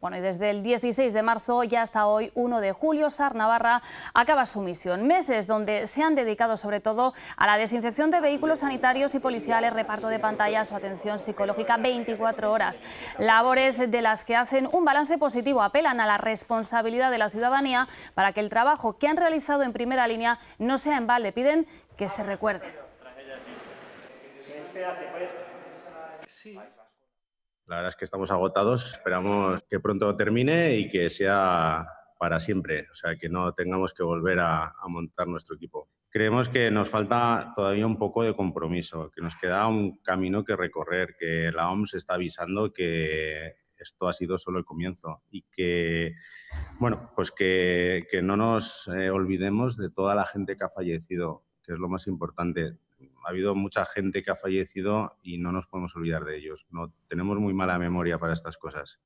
Bueno, y desde el 16 de marzo ya hasta hoy, 1 de julio, SAR Navarra acaba su misión. Meses donde se han dedicado sobre todo a la desinfección de vehículos sanitarios y policiales, reparto de pantallas o atención psicológica 24 horas. Labores de las que hacen un balance positivo, apelan a la responsabilidad de la ciudadanía para que el trabajo que han realizado en primera línea no sea en balde. Piden que se recuerde. Pues. La verdad es que estamos agotados, esperamos que pronto termine y que sea para siempre, o sea, que no tengamos que volver a, montar nuestro equipo. Creemos que nos falta todavía un poco de compromiso, que nos queda un camino que recorrer, que la OMS está avisando que esto ha sido solo el comienzo y que, bueno, pues que, no nos eh, olvidemos de toda la gente que ha fallecido, que es lo más importante ha habido mucha gente que ha fallecido y no nos podemos olvidar de ellos. No tenemos muy mala memoria para estas cosas.